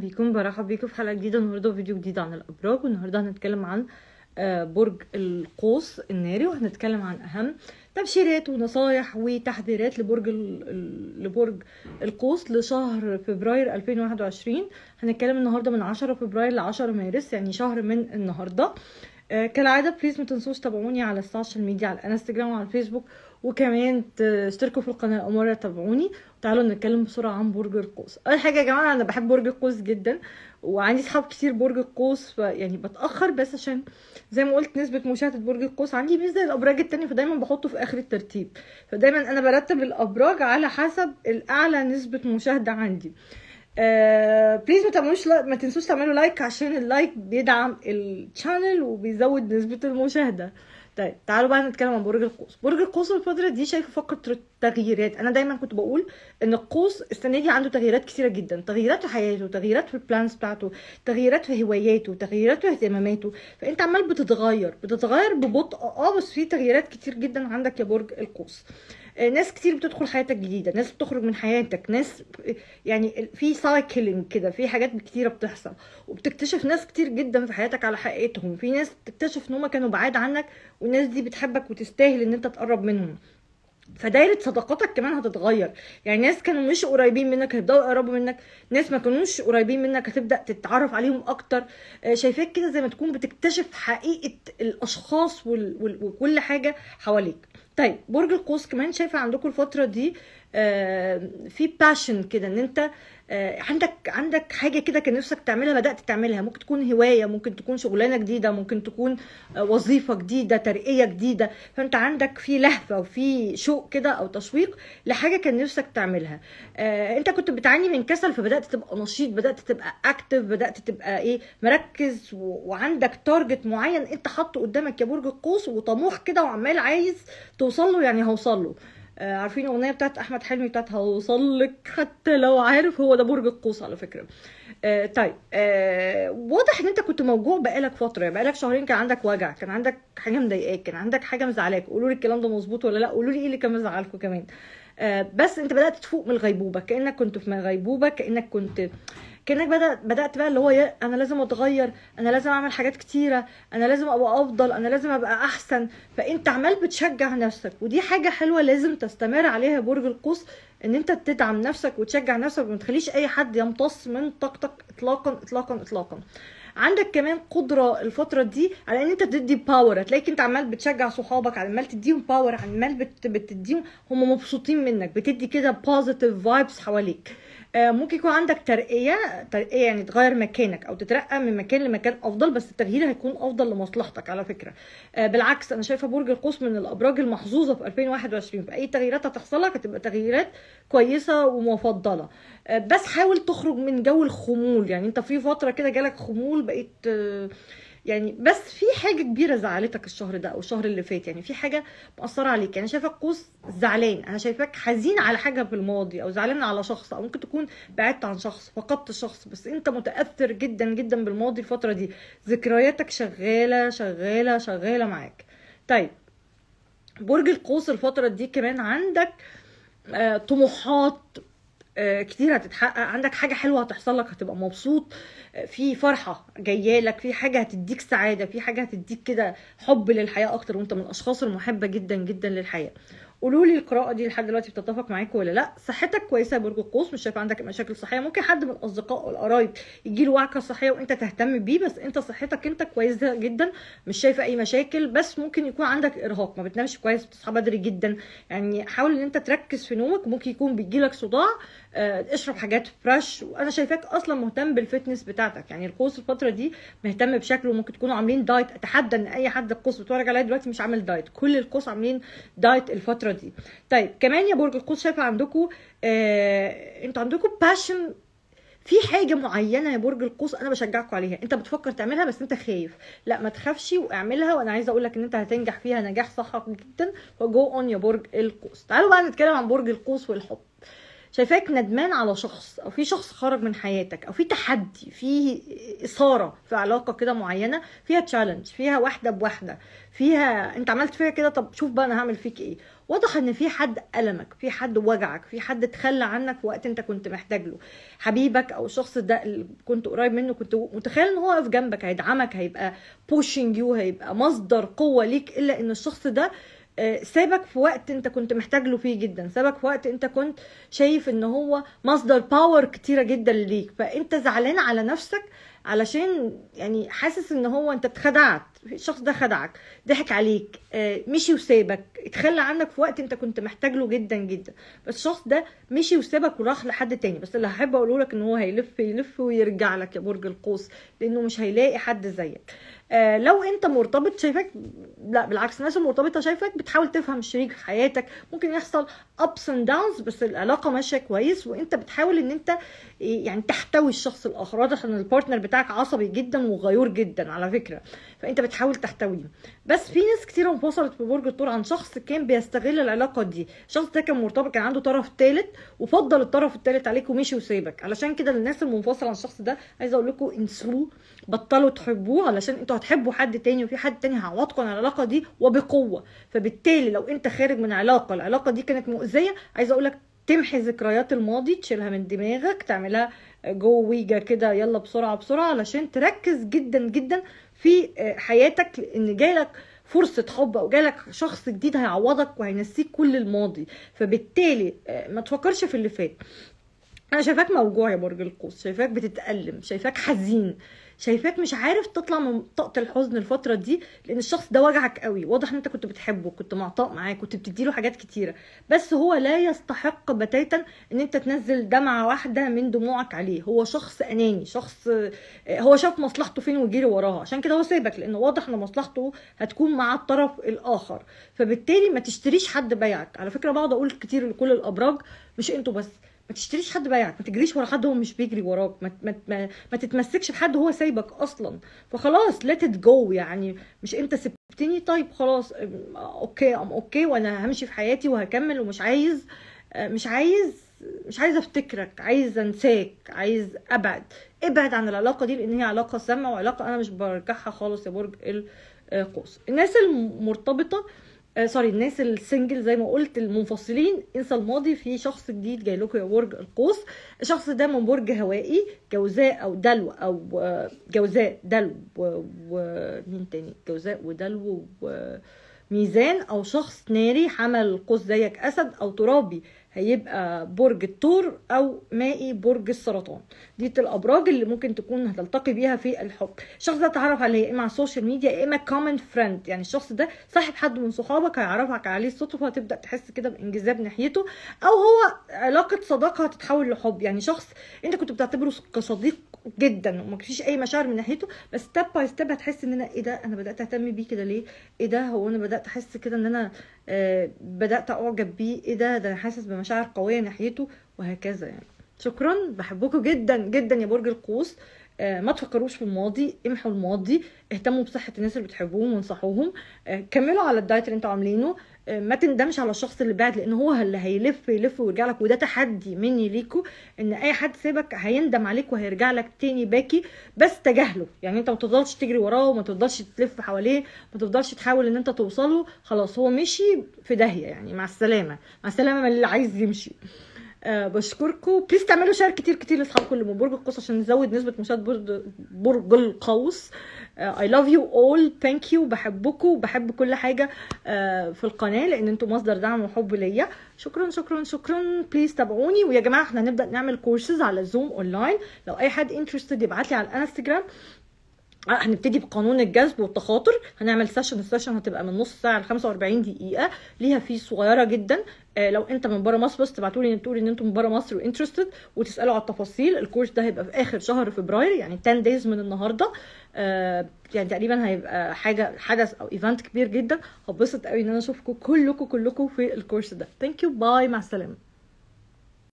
بيكون برحب بيكم في حلقه جديده النهارده فيديو جديد عن الابراج والنهارده هنتكلم عن آه، برج القوس الناري وهنتكلم عن اهم تبشيرات ونصايح وتحذيرات لبرج لبرج القوس لشهر فبراير 2021 هنتكلم النهارده من 10 فبراير ل 10 مارس يعني شهر من النهارده آه، كالعاده بليز ما تنسوش تابعوني على السوشيال ميديا على الانستجرام وعلى الفيسبوك وكمان تشتركوا في القناه الاماره تابعوني وتعالوا نتكلم بسرعه عن برج القوس اول حاجه يا جماعه انا بحب برج القوس جدا وعندي صحاب كتير برج القوس يعني بتاخر بس عشان زي ما قلت نسبه مشاهده برج القوس عندي مش زي الابراج التانية فدايما بحطه في اخر الترتيب فدايما انا برتب الابراج على حسب الاعلى نسبه مشاهده عندي بليز آه، ما تعملوش ما تنسوش تعملوا لايك عشان اللايك بيدعم الشانل وبيزود نسبه المشاهده طيب تعالوا بقى نتكلم عن برج القوس برج القوس الفتره دي شايفه فقره تغييرات انا دايما كنت بقول ان القوس السنه دي عنده تغييرات كتيره جدا تغييرات في حياته تغييرات في البلانز بتاعته تغييرات في هواياته تغييرات في اهتماماته فانت عمال بتتغير بتتغير ببطء اه بس في تغييرات كتير جدا عندك يا برج القوس آه آه، ناس كتير بتدخل حياتك جديده ناس بتخرج من حياتك ناس يعني في سايكلينج كده في حاجات كتيره بتحصل وبتكتشف ناس كتير جدا في حياتك على حقيقتهم في ناس بتكتشف ان هم كانوا بعاد عنك والناس دي بتحبك وتستاهل ان انت تقرب منهم فدايره صداقاتك كمان هتتغير يعني ناس كانوا مش قريبين منك هيبداوا يقربوا منك ناس ما كانوش قريبين منك هتبدا تتعرف عليهم اكتر آه، شايفاك كده زي ما تكون بتكتشف حقيقه الاشخاص وكل حاجه حواليك طيب برج القوس كمان شايفه عندكم الفتره دي في باشن كده ان انت آه، عندك عندك حاجه كده كان نفسك تعملها بدات تعملها ممكن تكون هوايه ممكن تكون شغلانه جديده ممكن تكون آه، وظيفه جديده ترقيه جديده فانت عندك في لهفه وفي شوق كده او تشويق لحاجه كان نفسك تعملها آه، انت كنت بتعاني من كسل فبدات تبقى نشيط بدات تبقى اكتف بدات تبقى ايه مركز وعندك تارجت معين انت حاطه قدامك يا برج القوس وطموح كده وعمال عايز توصل له يعني هوصل له آه، عارفين الاغنيه بتاعت احمد حلمي بتاعت هوصل لك حتى لو عارف هو ده برج القوس على فكره آه طيب آه واضح ان انت كنت موجوع بقالك فتره بقالك شهرين كان عندك وجع كان عندك حاجه مضايقاك كان عندك حاجه مزعلاك قولوا لي الكلام ده مظبوط ولا لا قولوا لي ايه اللي كان مزعلكم كمان آه بس انت بدات تفوق من الغيبوبه كانك كنت في غيبوبه كانك كنت كانك بدات بدات بقى اللي هو انا لازم اتغير انا لازم اعمل حاجات كتيره انا لازم ابقى افضل انا لازم ابقى احسن فانت عمال بتشجع نفسك ودي حاجه حلوه لازم تستمر عليها برج القوس ان انت تدعم نفسك وتشجع نفسك وما تخليش اي حد يمتص من طاقتك اطلاقا اطلاقا اطلاقا عندك كمان قدره الفتره دي على ان انت تدي باور هتلاقيك انت عمال بتشجع صحابك عمال تديهم باور عمال بتديهم هم مبسوطين منك بتدي كده بوزيتيف فايبس حواليك آه، ممكن يكون عندك ترقيه ترقيه يعني تغير مكانك او تترقى من مكان لمكان افضل بس التغيير هيكون افضل لمصلحتك على فكره آه، بالعكس انا شايفه برج القوس من الابراج المحظوظه في 2021 فاي تغييرات هتحصل لك هتبقى تغييرات كويسه ومفضله آه، بس حاول تخرج من جو الخمول يعني انت في فتره كده جالك خمول بقيت يعني بس في حاجه كبيره زعلتك الشهر ده او الشهر اللي فات يعني في حاجه مأثره عليك يعني شايفك قوس زعلان انا شايفك حزين على حاجه في الماضي او زعلان على شخص او ممكن تكون بعدت عن شخص فقدت شخص بس انت متاثر جدا جدا بالماضي الفتره دي ذكرياتك شغاله شغاله شغاله معاك طيب برج القوس الفتره دي كمان عندك آه، طموحات آه، كتير هتتحقق عندك حاجه حلوه هتحصل لك هتبقى مبسوط آه، في فرحه جايه لك في حاجه هتديك سعاده في حاجه هتديك كده حب للحياه اكتر وانت من الاشخاص المحبه جدا جدا للحياه قولوا لي القراءه دي لحد دلوقتي بتتفق معاكم ولا لا صحتك كويسه برج القوس مش شايف عندك مشاكل صحيه ممكن حد من الاصدقاء والقرايب يجي له وعكه صحيه وانت تهتم بيه بس انت صحتك انت كويسه جدا مش شايفه اي مشاكل بس ممكن يكون عندك ارهاق ما بتنامش كويس بتصحى بدري جدا يعني حاول ان انت تركز في نومك ممكن يكون بيجي لك صداع آه، اشرب حاجات فريش وانا شايفاك اصلا مهتم بالفتنس بتاعتك يعني القوس الفتره دي مهتم بشكله ممكن تكونوا عاملين دايت اتحدى ان اي حد القوس بتفرج عليا دلوقتي مش عامل دايت كل القوس عاملين دايت الفتره دي طيب كمان يا برج القوس شايفه عندكم آه انتوا عندكم باشن في حاجة معينة يا برج القوس أنا بشجعكم عليها، أنت بتفكر تعملها بس أنت خايف، لا ما تخافش واعملها وأنا عايزة أقول لك إن أنت هتنجح فيها نجاح صح جدا فجو أون يا برج القوس. تعالوا بقى نتكلم عن برج القوس والحب. شايفاك ندمان على شخص او في شخص خرج من حياتك او في تحدي في اثاره في علاقه كده معينه فيها تشالنج فيها واحده بواحده فيها انت عملت فيها كده طب شوف بقى انا هعمل فيك ايه واضح ان في حد ألمك في حد وجعك في حد تخلى عنك في وقت انت كنت محتاج له حبيبك او الشخص ده اللي كنت قريب منه كنت متخيل ان هو واقف جنبك هيدعمك هيبقى بوشنج يو هيبقى مصدر قوه ليك الا ان الشخص ده آه، سابك في وقت انت كنت محتاج له فيه جدا سابك في وقت انت كنت شايف ان هو مصدر باور كتيره جدا ليك فانت زعلان على نفسك علشان يعني حاسس ان هو انت اتخدعت الشخص ده خدعك ضحك عليك آه، مشي وسابك اتخلى عنك في وقت انت كنت محتاج له جدا جدا بس الشخص ده مشي وسابك وراح لحد تاني بس اللي هحب اقوله لك ان هو هيلف يلف ويرجع لك يا برج القوس لانه مش هيلاقي حد زيك آه، لو انت مرتبط شايفك لا بالعكس الناس المرتبطه شايفك بتحاول تفهم شريك حياتك ممكن يحصل ابس اند داونز بس العلاقه ماشيه كويس وانت بتحاول ان انت يعني تحتوي الشخص الاخر واضح ان البارتنر بتاعك عصبي جدا وغيور جدا على فكره فانت بتحاول تحتويه بس في ناس كتيره انفصلت في برج الثور عن شخص كان بيستغل العلاقه دي الشخص ده كان مرتبط كان عنده طرف ثالث وفضل الطرف الثالث عليك ومشي وسابك علشان كده الناس المنفصله عن الشخص ده عايزه اقول لكم انسوه بطلوا تحبوه علشان انتوا هتحبوا حد تاني وفي حد تاني هيعوضكم عن العلاقه دي وبقوه فبالتالي لو انت خارج من علاقه العلاقه دي كانت مؤذيه عايزه اقول لك تمحي ذكريات الماضي تشيلها من دماغك تعملها جو ويجا كده يلا بسرعه بسرعه علشان تركز جدا جدا في آه، حياتك ان جالك فرصه حب او جالك شخص جديد هيعوضك وهينسيك كل الماضي فبالتالي آه، ما تفكرش في اللي فات انا شايفاك موجوع يا برج القوس شايفاك بتتألم شايفاك حزين شايفاك مش عارف تطلع من طاقه الحزن الفتره دي لان الشخص ده وجعك قوي واضح ان انت كنت بتحبه كنت معطاء معاه كنت بتديله حاجات كتيره بس هو لا يستحق بتاتا ان انت تنزل دمعه واحده من دموعك عليه هو شخص اناني شخص هو شاف مصلحته فين وجري وراها عشان كده هو سابك لان واضح ان مصلحته هتكون مع الطرف الاخر فبالتالي ما تشتريش حد بيعك على فكره بقعد اقول كتير لكل الابراج مش انتوا بس ما تشتريش حد بايعك ما تجريش ورا حد هو مش بيجري وراك ما, ما, ما, ما تتمسكش بحد هو سايبك اصلا فخلاص ليت ات جو يعني مش انت سبتني طيب خلاص اوكي ام اوكي وانا همشي في حياتي وهكمل ومش عايز أه، مش عايز مش عايزه افتكرك عايزه انساك عايز ابعد ابعد عن العلاقه دي لان هي علاقه سامه وعلاقه انا مش برجعها خالص يا برج القوس الناس المرتبطه آه سوري الناس السنجل زي ما قلت المنفصلين انسى الماضي في شخص جديد جاي لكم يا برج القوس الشخص ده من برج هوائي جوزاء او دلو او آه، جوزاء دلو ومين تاني جوزاء ودلو وميزان او شخص ناري حمل القوس زيك اسد او ترابي هيبقى برج الثور او مائي برج السرطان دي الابراج اللي ممكن تكون هتلتقي بيها في الحب الشخص ده تعرف عليه اما على السوشيال ميديا يا اما كومن فريند يعني الشخص ده صاحب حد من صحابك هيعرفك عليه الصدفه هتبدا تحس كده بانجذاب ناحيته او هو علاقه صداقه هتتحول لحب يعني شخص انت كنت بتعتبره كصديق جدا وما فيش اي مشاعر من ناحيته بس ستيب باي ستيب هتحس ان انا ايه ده انا بدات اهتم بيه كده ليه ايه ده هو انا بدات احس كده ان انا آه، بدات اعجب بيه ايه ده ده انا حاسس بمشاعر قويه ناحيته وهكذا يعني شكرا بحبكم جدا جدا يا برج القوس آه، ما تفكروش في الماضي امحوا الماضي اهتموا بصحه الناس اللي بتحبوهم وانصحوهم آه، كملوا على الدايت اللي انتوا عاملينه ما تندمش على الشخص اللي بعد لان هو اللي هيلف يلف ويرجع لك وده تحدي مني ليكو ان اي حد سيبك هيندم عليك وهيرجع لك تاني باكي بس تجاهله يعني انت ما تفضلش تجري وراه وما تفضلش تلف حواليه ما تفضلش تحاول ان انت توصله خلاص هو مشي في داهيه يعني مع السلامه مع السلامه من اللي عايز يمشي آه، بشكركم بليز تعملوا شير كتير كتير لاصحابكم اللي من برج القوس عشان نزود نسبه مشاهد برج برج القوس اي لاف يو اول ثانك يو بحبكم بحب كل حاجه آه، في القناه لان انتم مصدر دعم وحب ليا شكرا شكرا شكرا بليز تابعوني ويا جماعه احنا هنبدا نعمل كورسز على زوم اونلاين لو اي حد انترستد يبعت لي على الانستجرام آه، هنبتدي بقانون الجذب والتخاطر هنعمل سيشن السيشن هتبقى من نص ساعه ل 45 دقيقه ليها في صغيره جدا آه لو انت من بره مصر بس تبعتوا لي تقولي ان انتم من بره مصر وانترستد وتسالوا على التفاصيل الكورس ده هيبقى في اخر شهر فبراير يعني 10 دايز من النهارده آه يعني تقريبا هيبقى حاجه حدث او ايفنت كبير جدا هبسط قوي ان انا اشوفكم كلكم كلكم في الكورس ده ثانك يو باي مع السلامه